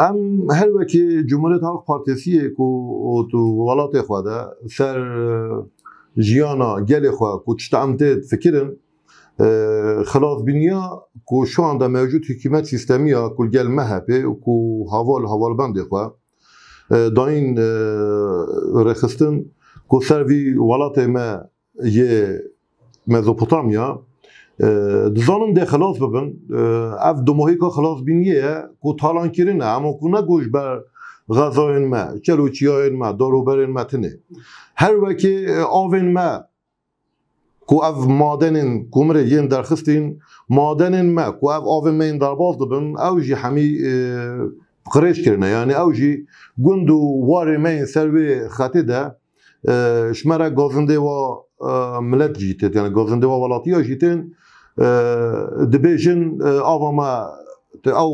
ام هر وکی جمهوریت هاک پارتیسی کو تو ولات خوا ده سر جیانا گل خوا کو چتامت فکرن خلاف بنیا کو شو عنده موجود حکومت سیستمی ها کل گل مهپه کو هوال هوال بند خوا داین رخستن کو سر وی ولات ما یه مزوپوتامیا Dizanın de xilas bibin, ev dumuhîka خلاص که کو کرینه اما که نگوش بر غذاین ما، چلوچیاین ما، داروبرین ما تنه هر وکی آوین ما کو اف مادن کمره یه درخستین مادن ما که اف آوین ما این درباز دبن او جی همی قریش کرنه یعنی او جی گند واری ما این سروی خطی ده شمره گازنده و ملت جیتید یعنی گازنده و ولاتی ها جیتید دەبێژن ئاوامە ئەو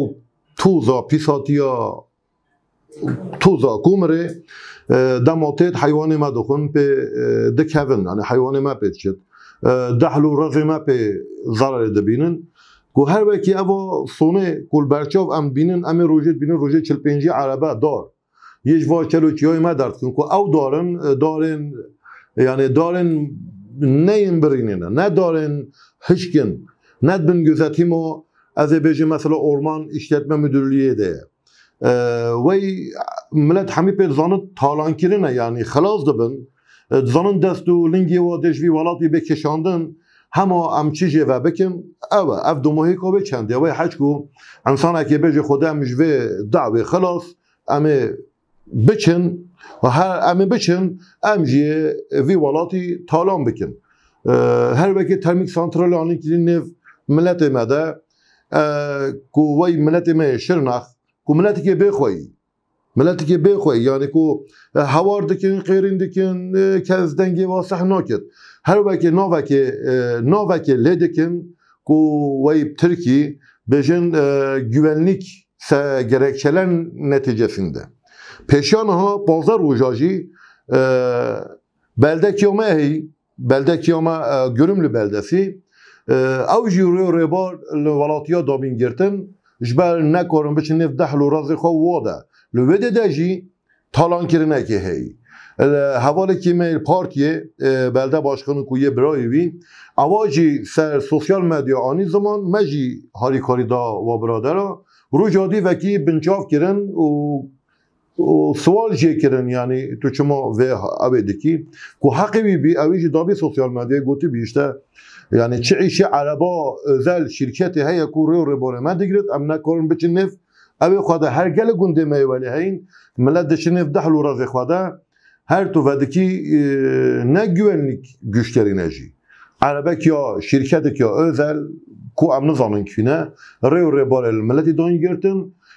pîsatiya toza توزا dema دەماتێت heywanê me dixwin pê dikevin heywanê me pê dehl û revê me pê zararê dibînin ku her wekî ev sonê kulberçav em bînin em ê rojê bînin rojê çilpêncî erebe dar yê ji va çiyayê me derdikin ku ew darin darên darên نیم برینین نه هشکن ند دن گزتیم و از بیجی مثلا ارمان اشتیت به مدرلیه ده وی ملت حمی پید زانت تالان کرنه یعنی خلاص دبن زانت دستو لنگی و دشوی والاتی بکشاندن همه هم چیزی و بکن او اف دو ماهی که بچنده و هچ که انسان اکی بیجی خودم جوه دعوی خلاص امی بچن و هر امی بچن ام جی وی ولاتی تالان بکن هر وکی ترمیک سانترال آنی که نیو ملت ما ده کوی ملت ما شرنخ کو ملتی که بخوی ملتی که بخوی یعنی کو هوار دکن قیرین دکن کز دنگی واسح ناکد هر وکی ناوکی ناوکی لدکن کو وی Türkiye bejin e, güvenlik gerekçeler neticesinde پیشان ها بازار رو جاجی بلده کیومه هی بلده کیامه گرم ل بلده سی او روی روی با لولاتیا دابین گرتم جبال نکارم بچی نفت دحل و رازی خواه وادا لویده ده جی تالان کرنه که هی حواله که میل پارتیه بلده باشکانو کویه یه برایی بی اواجی سر سوسیال مدیا آنی زمان مجی هاری کاری دا و برادرا رو جادی وکی بنچاف کرن و سوال جێ کرن ینی تو چمە vê ئەوێ دەکی کو حقیوی بی ئەویژی دابی سوسیالمەدیە گوتی بیشتە یعنی چ ئیشی عربا زەل شرکەتی هي کو ڕێ و ڕێبارێمە دیگرێت ئەم نەکۆن بچین نف ئەوێ خوادا هر گله مەیوەلی هەین ملەت دەچنێف نف و ڕازێ خدا هر تو vەدەکی نەگوێنی گشتێری نەژی عەرەبەک یا شركتك یا اوزل کو امن زمان کوینە ري و ڕێبارێ ملەتی دۆنگرتن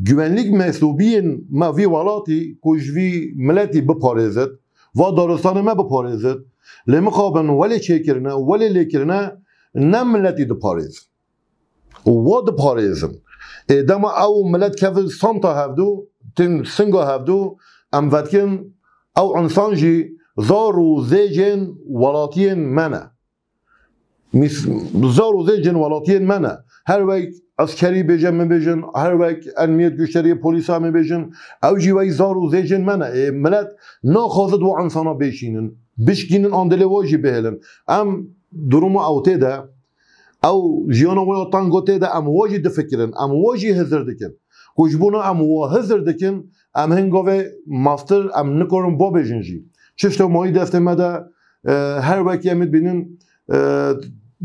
güvenlik mesubiyin ma vi walati kuj vi milleti va daristanê me biparêzit lê mixabin welê çêkirine welê lêkirine ne milletî diparêzin wa diparêzin êdema ew millet kevin santa hevdû tin singa hevdû em vedkin ew insan jî zar û zêcên welatiyên me ne zar û zêcên welatiyên me ne her vek askeri bejin mi bejin, her vek emniyet güçleri polisa mi bejin, evci ve zaru zecin mene, e, millet nakhazit bu insana beşinin, bişkinin andele vaji behelin. Em durumu avte de, ev jiyana vaya tangote de em vaji difikirin, em vaji hizir dikin. Kuşbuna em va hizir dikin, em hingave maftır, em nikorun bo bejin jî. Çifte mayi defteme de, e, her vek yemid binin, e,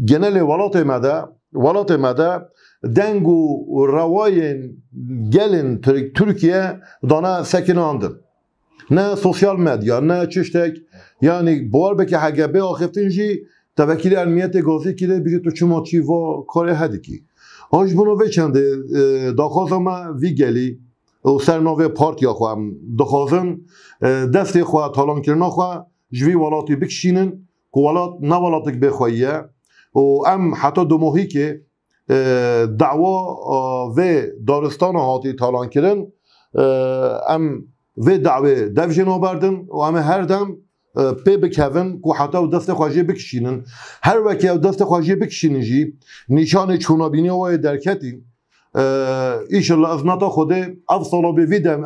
genel evalat emede, ولات مده دنگو و روای گلن ترکیه دانا سکناندن نه سوسیال مدیا نه چشتک یعنی بار بکه هگه به آخفتن جی تبکیل علمیت گازی کده بگی تو چما چی و کار هدی کی آنج بونو بچنده داخوازم وی گلی و سرناوه پارتیا خواهم دخوازم دست خواه تالان کرنا خواه جوی ولاتی بکشینن که ولات نه ولاتک و ام حتی دو ماهی که دعوا و دارستان هاتی تالان کردن ام و دعوه جنو بردن و ام هر دم پی بکوین که حتی و دست خواجه بکشینن هر وکی او دست خواجه بکشینن جی نیشان چونابینی و درکتی ایشالله از نتا خوده افصالا به ویدم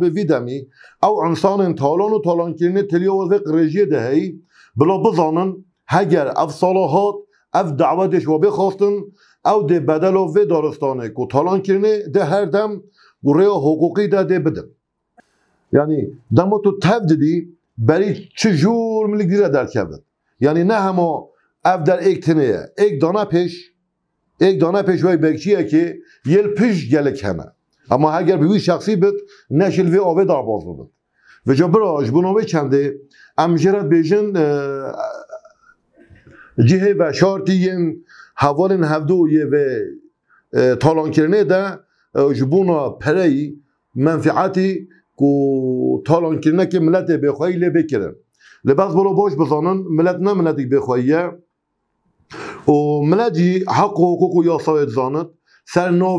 به ویدمی او انسان تالان و تالان کردن تلیه و قرجیه دهی بلا بزانن هگر افصالا هات اف دعوتش و بخواستن او ده بدل و دارستانه که تالان کرنه ده هر دم گره حقوقی ده ده بدن یعنی دمو تو تف دیدی بری چجور ملک دیره در کردن یعنی نه همه اف در ایک تنه اک ایک دانه پیش ایک دانه پیش وی که یه پیش گلک همه اما اگر بیوی شخصی بد نشل وی آوه دار باز بود و جا بنا به چنده امجرات بیشن جیه و شارتیین هوالن هفدویه و تالان کرنه ده جبونا پری منفعتی کو تالان کرنه که ملت بخواهی لی بکرن لباس برو باش بزانن ملت نه ملتی بخواهیه و ملت جی حق و حقوق و یاسایت زانت سر نو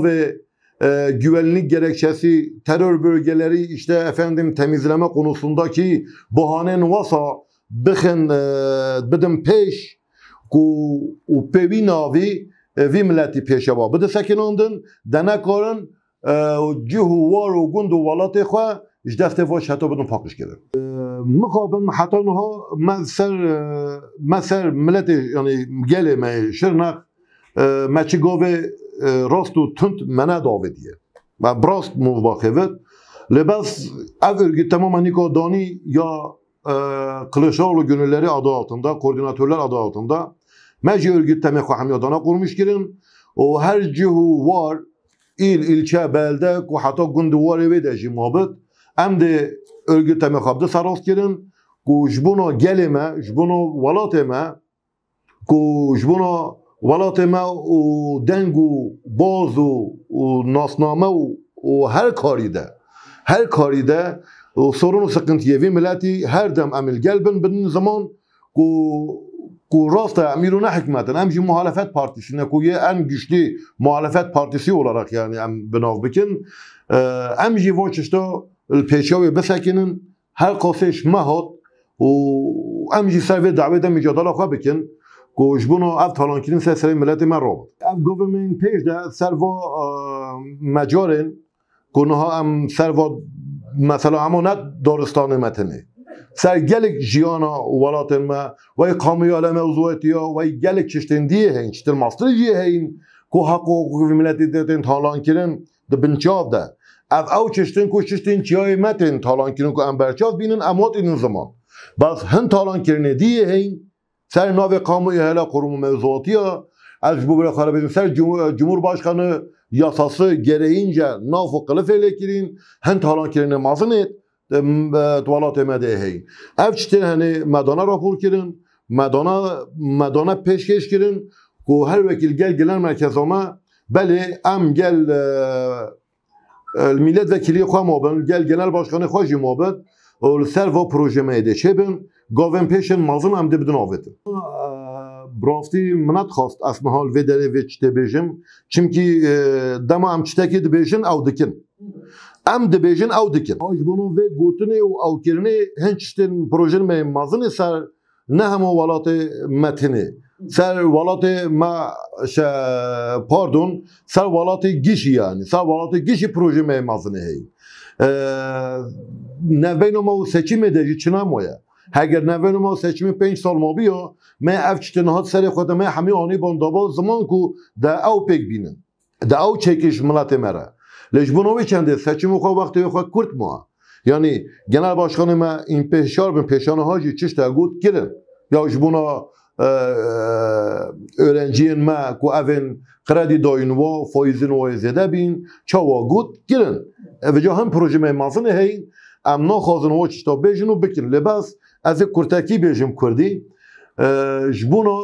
e, güvenlik gerekçesi, terör bölgeleri işte efendim temizleme konusundaki bahane nuvasa bıkın e, bıdım peş ku u pevi navi e, vi milleti pêşeva bide sekinandin de nekarin cih e, û war û gund û welatê xwe ji deftê vaş heta bidin paqij kirin e, mixabin heta niha me ser me ser milletê yanî gelê me şirnex me çi govê rast û brast mû vaxêvit lê bes ev örgüt tamamen nîka ya Kılıçdaroğlu günleri adı altında, koordinatörler adı altında Mecə örgütləmək həmyadana kurmuş girin. O her cihu var, il, ilçe belde ku hata qundi var evi də jimabıd. de örgüt örgütləmək abdı saras girin. Ku jbuna gelime, jbuna valatime, ku jbuna valatime u dengu, bazu u nasname u, u her karide. Her karide o sorunu sıkıntı yevi milleti her dem emil gelbin bin zaman ku ku rasta emîrûne hikmetin em jî muhalefet partisi ne ku yê em güçlî muhalefet partisi olarak yani em bi nav bikin em jî vo tişto li pêşewê bisekînin her qasê ji me hat û em jî ser vê dawê de mîcadala xwe bikin ku ji bûn û ev talankirin ser serê miletê me robin ev govermên pêş de ser va mecarên ku niha em ser va mesela hemo ne daristanê me tenê سرگلک جیانا ولات ما وی قامی على موضوعاتی ها وی گلک چشتن دیه هین چشتن ماستر دیه هین که حق و حقوق ملتی دیتن تالان کرن ده بنچاف ده اف او چشتن که چشتن چیای متن تالان کرن که انبرچاف بینن امات این زمان بس هن تالان کرنه دیه هین سر ناو قامی هلا قروم موضوعاتی ها از bu bırakara bizim ser Cumhurbaşkanı yasası gereğince nafı kılıf elekirin, hen talan kirin namazını et. tuvalate مدهی اف چتن هنی مدانا راپور کردن مدانا مدانا کش کرن که هر وکیل گل گلن مرکز ما بله ام گل ملت وکیلی خواه مابن گل گلن باشکانه خواهی مابن سر و پروژه میده چه بین گاوین پیشن مازم هم بدون آویده. برافتی منت خواست اصلا حال و دره و بیشم بیجم چمکی دما هم چتکی بیشن او دکن ام بیژن او دکن آج بونو و گوتنی و او اوکرنی هنچتن پروژن می مازن سر نه همه ولات متنه سر ولات ما ش پاردون سر ولات گیشی یعنی سر ولات گیشی پروژه می مازنه هی وینو ما و سچی چنا مویا اگر نه وینو ما سچمی پنج سال ما بیا من افچتن هات سر خودم همی آنی باندابا زمان کو ده او پک بینن ده او چکش ملت مره Lejbunovi çende seçim kurt mu? Yani genel başkanıma in bin peşanı gut girin. Ya jbuna öğrenciyen ma ku evin kredi doyun vo o ezede gut girin. Evca hem proje meymasını hey ام نخوازن و چشتا بیجن و بکن لباس از کرتکی بیجم کردی جبونا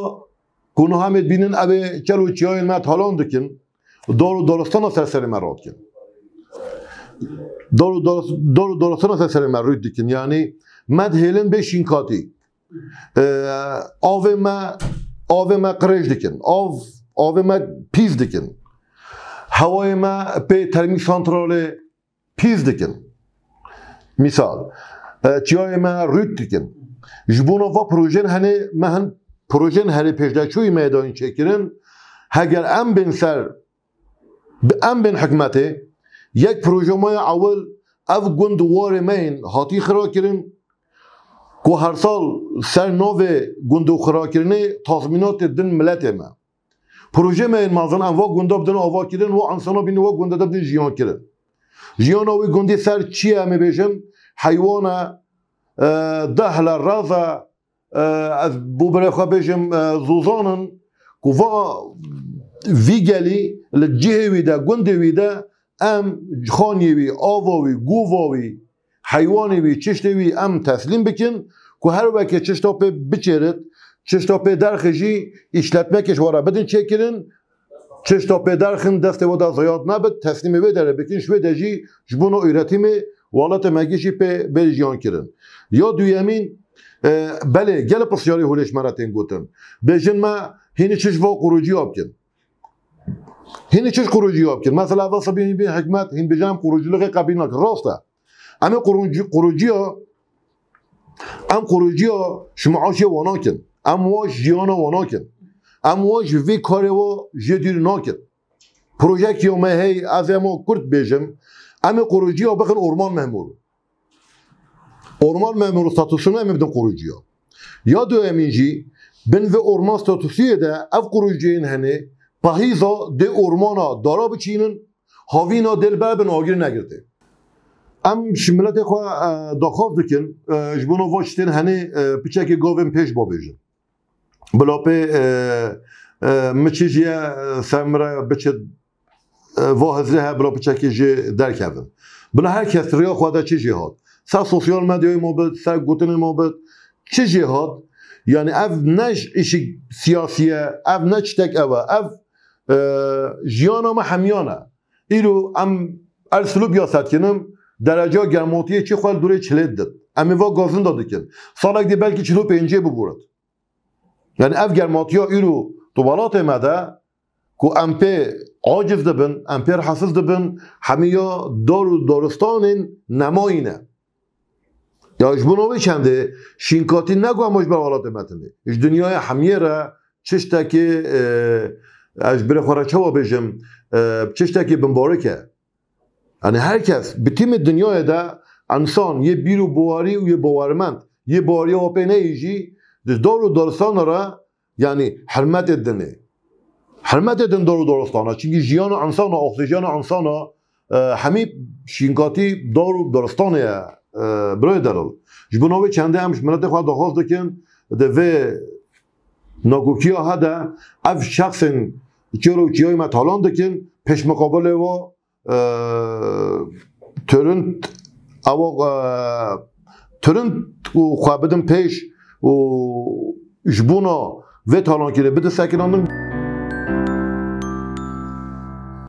کنو همید بینن اوه چلو dolu dolu dolu dolasına seslenenler Rüddik'in. Yani medhelin beşin kati. E, avime avime dikin. Av avime piz dikin. Havayime pe termik santrali piz dikin. Misal. E, Çiyayime rüd dikin. Jbunova projen hani mehen projen hani peşdeçuyu meydan çekirin. Heger en bin ser en bin hükmeti یک پروژمای اول او گند وار مین هاتی خرا کرن که هر سال سر نو گند خرا کرنه تضمینات دن ملت ما پروژه مین مازن انوا گند بدن آوا کرن و انسانا بین و گند بدن جیان کرن جیان اوی گندی سر چیه می بیشم حیوان دهل رازا از بوبره خواه بیشم زوزانن که وی گلی لجهه ویده گنده ویده ام خانی وی آواوی گوواوی حیوانی وی چشتی وی ام تسلیم بکن که هر وقت چشتا پی بچرد چشتا پی درخشی اشلتمه کشوارا بدن چه کرن چشتا پی درخن دست و در زیاد نبد تسلیم وی داره بکن شوی دجی جبونو ایرتیم والات مگیشی پی بریجیان کرن یا دویمین بله گل پسیاری هولش مرتین گوتن بجن ما هینی چشوا قروجی آب کن هین چش خروجی آب کرد مثلا اول سبیه به حکمت هین بجام خروجی لگه قبیل نکرد راسته اما خروجی خروجی ها ام خروجی ها شما عاشی وانا کن ام واش جیانا وانا کن ام واش وی کاری و جدیر ناکن پروژه که ما هی از اما کرد بیجم ام خروجی ها بخن ارمان مهمور ارمان مهمور ستاتوسونه ام بدن خروجی ها یا دو امینجی ben ve orman statüsüye de ev kurucuyen hani پهیزا ده ارمانا دارا بچینن هاوینا بر به ناگیر نگرده ام شملت خواه داخاف دکن جبونو واشتین هنه پچک گاویم پیش با بیجن بلا پی مچیجیه سمره بچه واهزره ها بلا پچک جی درک هفن بلا هر کس ریا خواه ده چیجی هاد سر سوسیال ما بد سر گوتن بد چیجی هاد یعنی اف نش ایشی سیاسیه اف نش تک اوه اف ژیانام همیانە ام ارسلو ئەرسلوب کنم دەرەجا گرموتیه چی خوال دوورێ چلید دت امی وا گازن کن ساڵێک دی بلکی چلو پینجه ببورد یعنی اف گرموتیه ئیرو دوبالات امده که امپی پێ عاجز دەبن ئەم پێر حەسز دەبن دار و دارستان نماینه یا ژبوونەوەی چنده شینکاتی نگو ئەمەش بەوڵاتێ مەتنێ اش دنیای همیه را چشتا که از بره خورا چوا بجم چشتکی بمبارکه یعنی هر کس به تیم دنیا ده انسان یه بیرو بواری و یه بوارمند یه بواری و پی نیجی دار و دارستان را یعنی حرمت دنه حرمت دن دار و دارستان را چنگی جیان انسان اکسیژن انسان همه شینکاتی دار و دارستان را برای درل جبناوی چنده همش ملت خواهد دخواست دکن ده و ناگوکی ها ده اف شخص کیلو کیای متالان دکن پش مقابل و ترند او ترند و خوابدم پیش و جبونا ve talon kire bir de sakin andım.